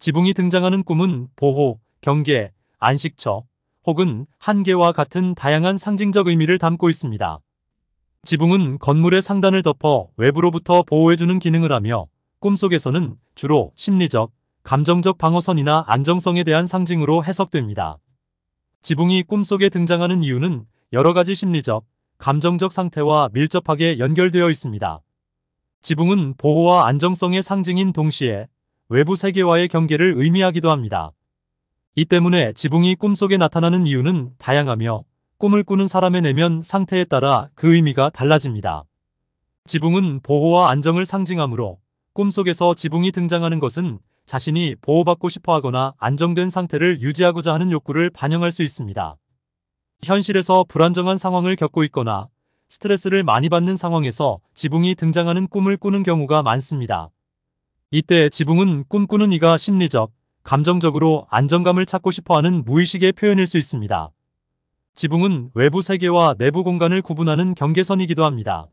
지붕이 등장하는 꿈은 보호, 경계, 안식처 혹은 한계와 같은 다양한 상징적 의미를 담고 있습니다. 지붕은 건물의 상단을 덮어 외부로부터 보호해주는 기능을 하며 꿈속에서는 주로 심리적, 감정적 방어선이나 안정성에 대한 상징으로 해석됩니다. 지붕이 꿈속에 등장하는 이유는 여러 가지 심리적, 감정적 상태와 밀접하게 연결되어 있습니다. 지붕은 보호와 안정성의 상징인 동시에 외부 세계와의 경계를 의미하기도 합니다. 이 때문에 지붕이 꿈속에 나타나는 이유는 다양하며 꿈을 꾸는 사람의 내면 상태에 따라 그 의미가 달라집니다. 지붕은 보호와 안정을 상징하므로 꿈속에서 지붕이 등장하는 것은 자신이 보호받고 싶어 하거나 안정된 상태를 유지하고자 하는 욕구를 반영할 수 있습니다. 현실에서 불안정한 상황을 겪고 있거나 스트레스를 많이 받는 상황에서 지붕이 등장하는 꿈을 꾸는 경우가 많습니다. 이때 지붕은 꿈꾸는 이가 심리적, 감정적으로 안정감을 찾고 싶어하는 무의식의 표현일 수 있습니다. 지붕은 외부 세계와 내부 공간을 구분하는 경계선이기도 합니다.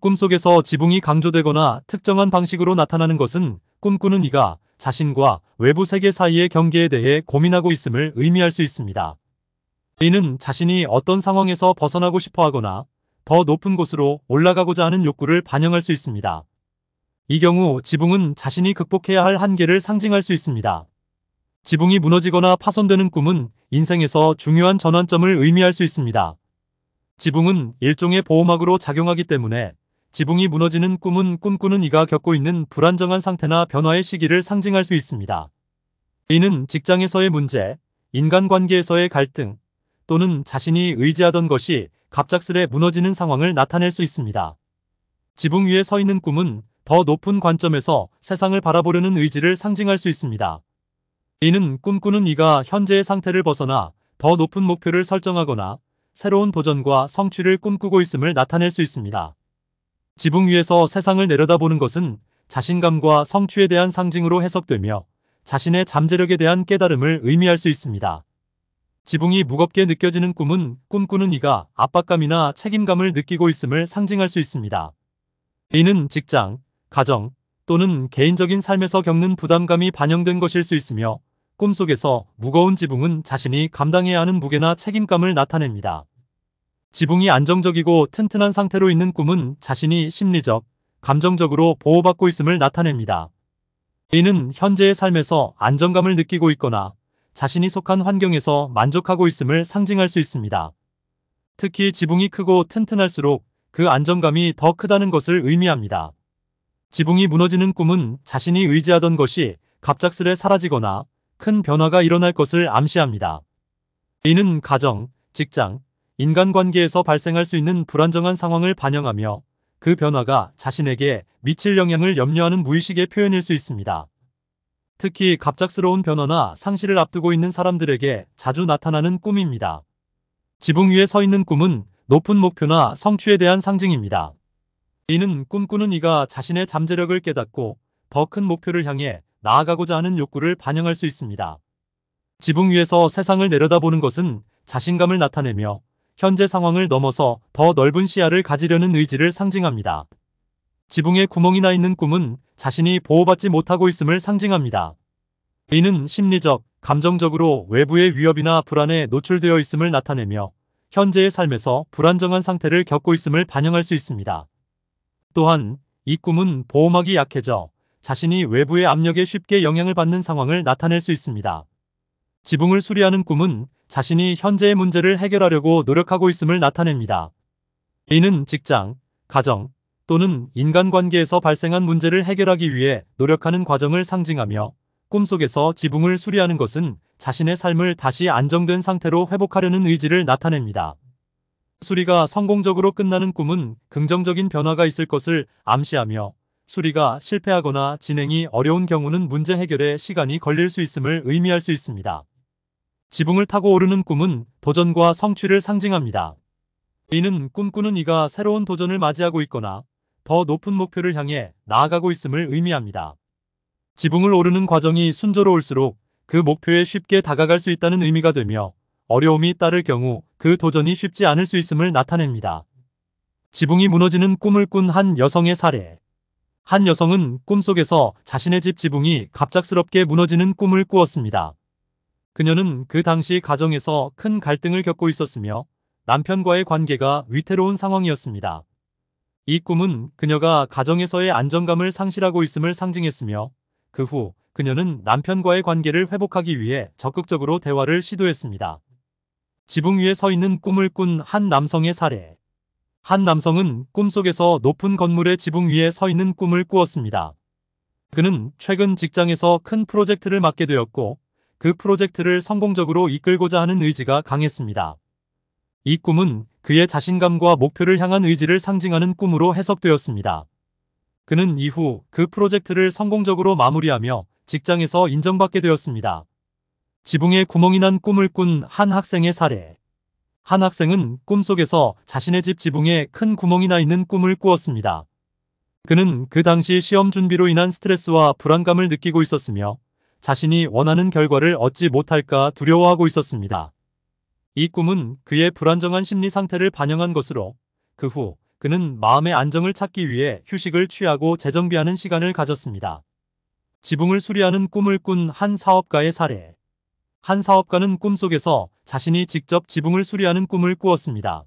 꿈속에서 지붕이 강조되거나 특정한 방식으로 나타나는 것은 꿈꾸는 이가 자신과 외부 세계 사이의 경계에 대해 고민하고 있음을 의미할 수 있습니다. 이는 자신이 어떤 상황에서 벗어나고 싶어 하거나 더 높은 곳으로 올라가고자 하는 욕구를 반영할 수 있습니다. 이 경우 지붕은 자신이 극복해야 할 한계를 상징할 수 있습니다. 지붕이 무너지거나 파손되는 꿈은 인생에서 중요한 전환점을 의미할 수 있습니다. 지붕은 일종의 보호막으로 작용하기 때문에 지붕이 무너지는 꿈은 꿈꾸는 이가 겪고 있는 불안정한 상태나 변화의 시기를 상징할 수 있습니다. 이는 직장에서의 문제, 인간관계에서의 갈등, 또는 자신이 의지하던 것이 갑작스레 무너지는 상황을 나타낼 수 있습니다. 지붕 위에 서 있는 꿈은 더 높은 관점에서 세상을 바라보려는 의지를 상징할 수 있습니다. 이는 꿈꾸는 이가 현재의 상태를 벗어나 더 높은 목표를 설정하거나 새로운 도전과 성취를 꿈꾸고 있음을 나타낼 수 있습니다. 지붕 위에서 세상을 내려다보는 것은 자신감과 성취에 대한 상징으로 해석되며 자신의 잠재력에 대한 깨달음을 의미할 수 있습니다. 지붕이 무겁게 느껴지는 꿈은 꿈꾸는 이가 압박감이나 책임감을 느끼고 있음을 상징할 수 있습니다. 이는 직장, 가정 또는 개인적인 삶에서 겪는 부담감이 반영된 것일 수 있으며 꿈속에서 무거운 지붕은 자신이 감당해야 하는 무게나 책임감을 나타냅니다. 지붕이 안정적이고 튼튼한 상태로 있는 꿈은 자신이 심리적, 감정적으로 보호받고 있음을 나타냅니다. 이는 현재의 삶에서 안정감을 느끼고 있거나 자신이 속한 환경에서 만족하고 있음을 상징할 수 있습니다. 특히 지붕이 크고 튼튼할수록 그 안정감이 더 크다는 것을 의미합니다. 지붕이 무너지는 꿈은 자신이 의지하던 것이 갑작스레 사라지거나 큰 변화가 일어날 것을 암시합니다. 이는 가정, 직장, 인간관계에서 발생할 수 있는 불안정한 상황을 반영하며 그 변화가 자신에게 미칠 영향을 염려하는 무의식의 표현일 수 있습니다. 특히 갑작스러운 변화나 상실을 앞두고 있는 사람들에게 자주 나타나는 꿈입니다. 지붕 위에 서 있는 꿈은 높은 목표나 성취에 대한 상징입니다. 이는 꿈꾸는 이가 자신의 잠재력을 깨닫고 더 큰 목표를 향해 나아가고자 하는 욕구를 반영할 수 있습니다. 지붕 위에서 세상을 내려다보는 것은 자신감을 나타내며 현재 상황을 넘어서 더 넓은 시야를 가지려는 의지를 상징합니다. 지붕에 구멍이 나 있는 꿈은 자신이 보호받지 못하고 있음을 상징합니다. 이는 심리적, 감정적으로 외부의 위협이나 불안에 노출되어 있음을 나타내며 현재의 삶에서 불안정한 상태를 겪고 있음을 반영할 수 있습니다. 또한 이 꿈은 보호막이 약해져 자신이 외부의 압력에 쉽게 영향을 받는 상황을 나타낼 수 있습니다. 지붕을 수리하는 꿈은 자신이 현재의 문제를 해결하려고 노력하고 있음을 나타냅니다. 이는 직장, 가정 또는 인간관계에서 발생한 문제를 해결하기 위해 노력하는 과정을 상징하며 꿈속에서 지붕을 수리하는 것은 자신의 삶을 다시 안정된 상태로 회복하려는 의지를 나타냅니다. 수리가 성공적으로 끝나는 꿈은 긍정적인 변화가 있을 것을 암시하며 수리가 실패하거나 진행이 어려운 경우는 문제 해결에 시간이 걸릴 수 있음을 의미할 수 있습니다. 지붕을 타고 오르는 꿈은 도전과 성취를 상징합니다. 이는 꿈꾸는 이가 새로운 도전을 맞이하고 있거나 더 높은 목표를 향해 나아가고 있음을 의미합니다. 지붕을 오르는 과정이 순조로울수록 그 목표에 쉽게 다가갈 수 있다는 의미가 되며 어려움이 따를 경우 그 도전이 쉽지 않을 수 있음을 나타냅니다. 지붕이 무너지는 꿈을 꾼 한 여성의 사례 한 여성은 꿈속에서 자신의 집 지붕이 갑작스럽게 무너지는 꿈을 꾸었습니다. 그녀는 그 당시 가정에서 큰 갈등을 겪고 있었으며 남편과의 관계가 위태로운 상황이었습니다. 이 꿈은 그녀가 가정에서의 안정감을 상실하고 있음을 상징했으며 그 후 그녀는 남편과의 관계를 회복하기 위해 적극적으로 대화를 시도했습니다. 지붕 위에 서 있는 꿈을 꾼 한 남성의 사례. 한 남성은 꿈속에서 높은 건물의 지붕 위에 서 있는 꿈을 꾸었습니다. 그는 최근 직장에서 큰 프로젝트를 맡게 되었고 그 프로젝트를 성공적으로 이끌고자 하는 의지가 강했습니다. 이 꿈은 그의 자신감과 목표를 향한 의지를 상징하는 꿈으로 해석되었습니다. 그는 이후 그 프로젝트를 성공적으로 마무리하며 직장에서 인정받게 되었습니다. 지붕에 구멍이 난 꿈을 꾼 한 학생의 사례. 한 학생은 꿈속에서 자신의 집 지붕에 큰 구멍이 나 있는 꿈을 꾸었습니다. 그는 그 당시 시험 준비로 인한 스트레스와 불안감을 느끼고 있었으며 자신이 원하는 결과를 얻지 못할까 두려워하고 있었습니다. 이 꿈은 그의 불안정한 심리 상태를 반영한 것으로 그 후 그는 마음의 안정을 찾기 위해 휴식을 취하고 재정비하는 시간을 가졌습니다. 지붕을 수리하는 꿈을 꾼 한 사업가의 사례 한 사업가는 꿈속에서 자신이 직접 지붕을 수리하는 꿈을 꾸었습니다.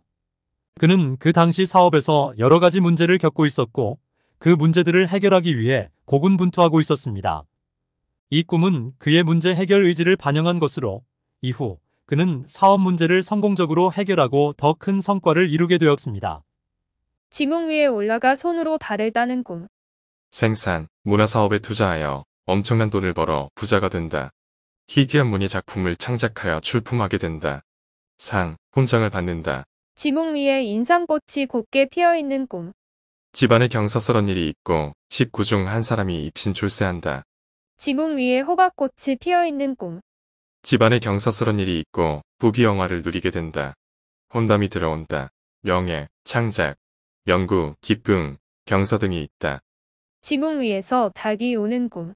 그는 그 당시 사업에서 여러 가지 문제를 겪고 있었고 그 문제들을 해결하기 위해 고군분투하고 있었습니다. 이 꿈은 그의 문제 해결 의지를 반영한 것으로 이후 그는 사업 문제를 성공적으로 해결하고 더 큰 성과를 이루게 되었습니다. 지붕 위에 올라가 손으로 달을 따는 꿈. 생산, 문화사업에 투자하여 엄청난 돈을 벌어 부자가 된다. 희귀한 문의 작품을 창작하여 출품하게 된다. 상, 훈장을 받는다. 지붕 위에 인삼꽃이 곱게 피어있는 꿈. 집안에 경사스런 일이 있고 19중 한 사람이 입신 출세한다. 지붕 위에 호박꽃이 피어있는 꿈. 집안에 경사스런 일이 있고 부귀영화를 누리게 된다. 혼담이 들어온다. 명예, 창작, 연구, 기쁨, 경사 등이 있다. 지붕 위에서 닭이 우는 꿈.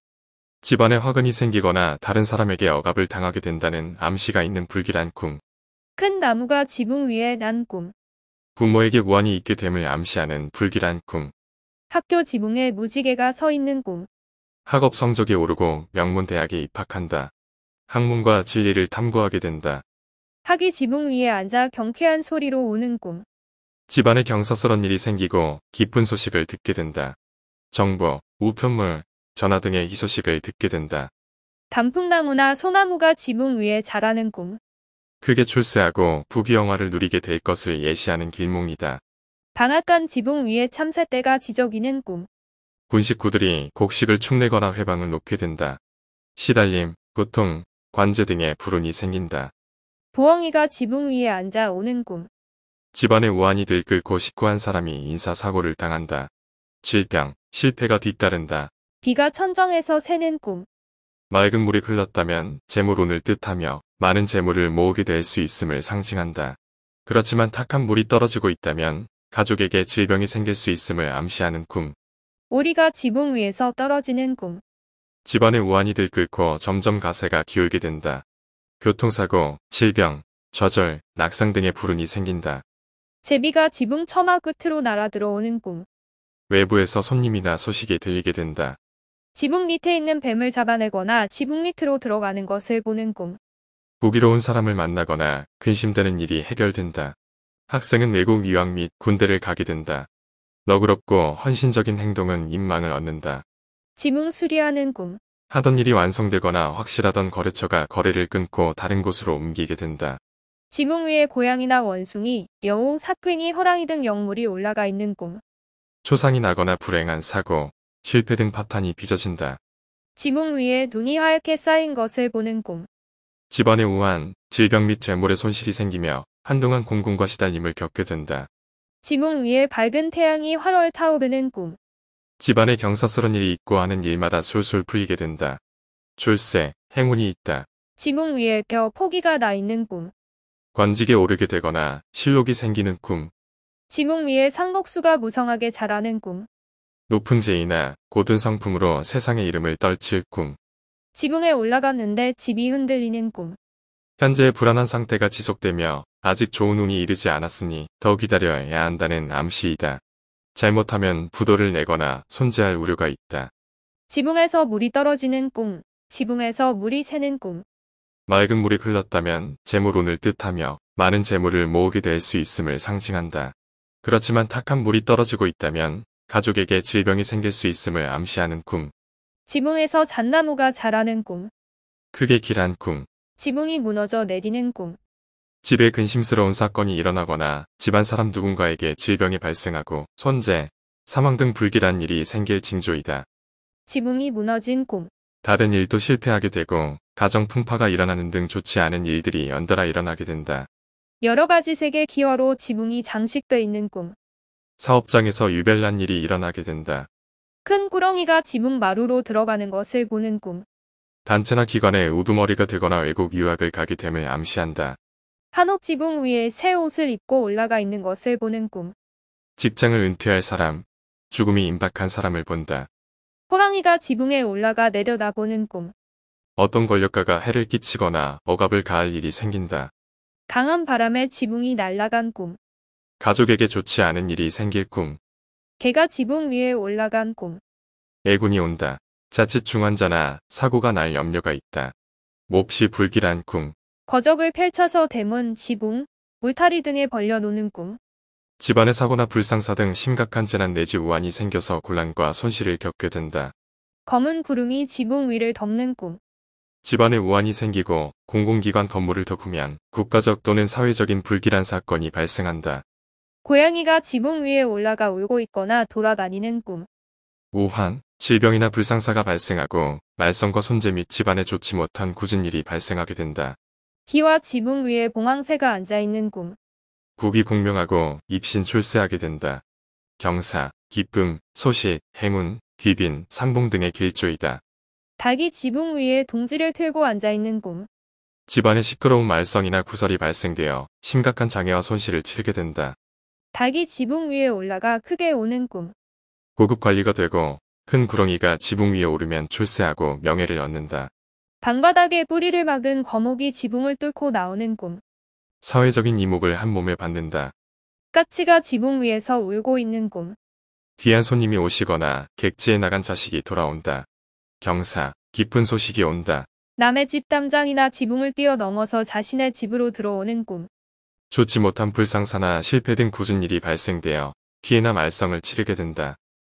집안에 화근이 생기거나 다른 사람에게 억압을 당하게 된다는 암시가 있는 불길한 꿈. 큰 나무가 지붕 위에 난 꿈. 부모에게 우환이 있게 됨을 암시하는 불길한 꿈. 학교 지붕에 무지개가 서 있는 꿈. 학업 성적이 오르고 명문 대학에 입학한다. 학문과 진리를 탐구하게 된다. 학이 지붕 위에 앉아 경쾌한 소리로 우는 꿈. 집안에 경사스런 일이 생기고 기쁜 소식을 듣게 된다. 정보, 우편물, 전화 등의 희 소식을 듣게 된다. 단풍나무나 소나무가 지붕 위에 자라는 꿈. 그게 출세하고 부귀영화를 누리게 될 것을 예시하는 길몽이다. 방앗간 지붕 위에 참새떼가 지저귀는 꿈. 군식구들이 곡식을 축내거나 회방을 놓게 된다. 시달림, 고통, 관제 등의 불운이 생긴다. 보엉이가 지붕 위에 앉아 오는 꿈. 집안의 우환이 들끓고 식구한 사람이 인사사고를 당한다. 질병, 실패가 뒤따른다. 비가 천정에서 새는 꿈. 맑은 물이 흘렀다면 재물운을 뜻하며 많은 재물을 모으게 될 수 있음을 상징한다. 그렇지만 탁한 물이 떨어지고 있다면 가족에게 질병이 생길 수 있음을 암시하는 꿈. 오리가 지붕 위에서 떨어지는 꿈. 집안의 우환이 들끓고 점점 가세가 기울게 된다. 교통사고, 질병, 좌절, 낙상 등의 불운이 생긴다. 제비가 지붕 처마 끝으로 날아 들어오는 꿈. 외부에서 손님이나 소식이 들리게 된다. 지붕 밑에 있는 뱀을 잡아내거나 지붕 밑으로 들어가는 것을 보는 꿈. 부기로운 사람을 만나거나 근심되는 일이 해결된다. 학생은 외국 유학 및 군대를 가게 된다. 너그럽고 헌신적인 행동은 인망을 얻는다. 지붕 수리하는 꿈. 하던 일이 완성되거나 확실하던 거래처가 거래를 끊고 다른 곳으로 옮기게 된다. 지붕 위에 고양이나 원숭이, 여우, 사팽이, 허랑이등 영물이 올라가 있는 꿈. 초상이 나거나 불행한 사고, 실패 등 파탄이 빚어진다. 지붕 위에 눈이 하얗게 쌓인 것을 보는 꿈. 집안에 우한, 질병 및 재물의 손실이 생기며 한동안 공군과 시달림을 겪게 된다. 지붕 위에 밝은 태양이 활활 타오르는 꿈. 집안에 경사스런 일이 있고 하는 일마다 술술 풀리게 된다. 출세, 행운이 있다. 지붕 위에 벼 포기가 나 있는 꿈. 관직에 오르게 되거나 실록이 생기는 꿈. 지붕 위에 상복수가 무성하게 자라는 꿈. 높은 제의나 고든 성품으로 세상의 이름을 떨칠 꿈. 지붕에 올라갔는데 집이 흔들리는 꿈. 현재 불안한 상태가 지속되며 아직 좋은 운이 이르지 않았으니 더 기다려야 한다는 암시이다. 잘못하면 부도를 내거나 손재할 우려가 있다. 지붕에서 물이 떨어지는 꿈. 지붕에서 물이 새는 꿈. 맑은 물이 흘렀다면 재물운을 뜻하며 많은 재물을 모으게 될 수 있음을 상징한다. 그렇지만 탁한 물이 떨어지고 있다면 가족에게 질병이 생길 수 있음을 암시하는 꿈. 지붕에서 잣나무가 자라는 꿈. 크게 길한 꿈. 지붕이 무너져 내리는 꿈. 집에 근심스러운 사건이 일어나거나 집안 사람 누군가에게 질병이 발생하고 손재, 사망 등 불길한 일이 생길 징조이다. 지붕이 무너진 꿈. 다른 일도 실패하게 되고 가정 풍파가 일어나는 등 좋지 않은 일들이 연달아 일어나게 된다. 여러 가지 색의 기어로 지붕이 장식돼 있는 꿈. 사업장에서 유별난 일이 일어나게 된다. 큰 꾸렁이가 지붕 마루로 들어가는 것을 보는 꿈. 단체나 기관에 우두머리가 되거나 외국 유학을 가게 됨을 암시한다. 한옥 지붕 위에 새 옷을 입고 올라가 있는 것을 보는 꿈. 직장을 은퇴할 사람, 죽음이 임박한 사람을 본다. 호랑이가 지붕에 올라가 내려다보는 꿈. 어떤 권력가가 해를 끼치거나 억압을 가할 일이 생긴다. 강한 바람에 지붕이 날아간 꿈. 가족에게 좋지 않은 일이 생길 꿈. 개가 지붕 위에 올라간 꿈. 애군이 온다. 자칫 중환자나 사고가 날 염려가 있다. 몹시 불길한 꿈. 거적을 펼쳐서 대문, 지붕, 울타리 등에 벌려놓는 꿈. 집안의 사고나 불상사 등 심각한 재난 내지 우환이 생겨서 곤란과 손실을 겪게 된다. 검은 구름이 지붕 위를 덮는 꿈. 집안에 우환이 생기고 공공기관 건물을 덮으면 국가적 또는 사회적인 불길한 사건이 발생한다. 고양이가 지붕 위에 올라가 울고 있거나 돌아다니는 꿈. 우환, 질병이나 불상사가 발생하고 말썽과 손재 및 집안에 좋지 못한 굳은 일이 발생하게 된다. 기와 지붕 위에 봉황새가 앉아있는 꿈. 국이 공명하고 입신 출세하게 된다. 경사, 기쁨, 소식, 행운, 귀빈, 상봉 등의 길조이다. 닭이 지붕 위에 동지를 틀고 앉아있는 꿈. 집안에 시끄러운 말썽이나 구설이 발생되어 심각한 장애와 손실을 치르게 된다. 닭이 지붕 위에 올라가 크게 오는 꿈. 고급 관리가 되고 큰 구렁이가 지붕 위에 오르면 출세하고 명예를 얻는다. 방바닥에 뿌리를 막은 거목이 지붕을 뚫고 나오는 꿈. 사회적인 이목을 한 몸에 받는다. 까치가 지붕 위에서 울고 있는 꿈. 귀한 손님이 오시거나 객지에 나간 자식이 돌아온다. 경사, 기쁜 소식이 온다. 남의 집 담장이나 지붕을 뛰어넘어서 자신의 집으로 들어오는 꿈. 좋지 못한 불상사나 실패 등 굳은 일이 발생되어 기회나 말썽을 치르게 된다.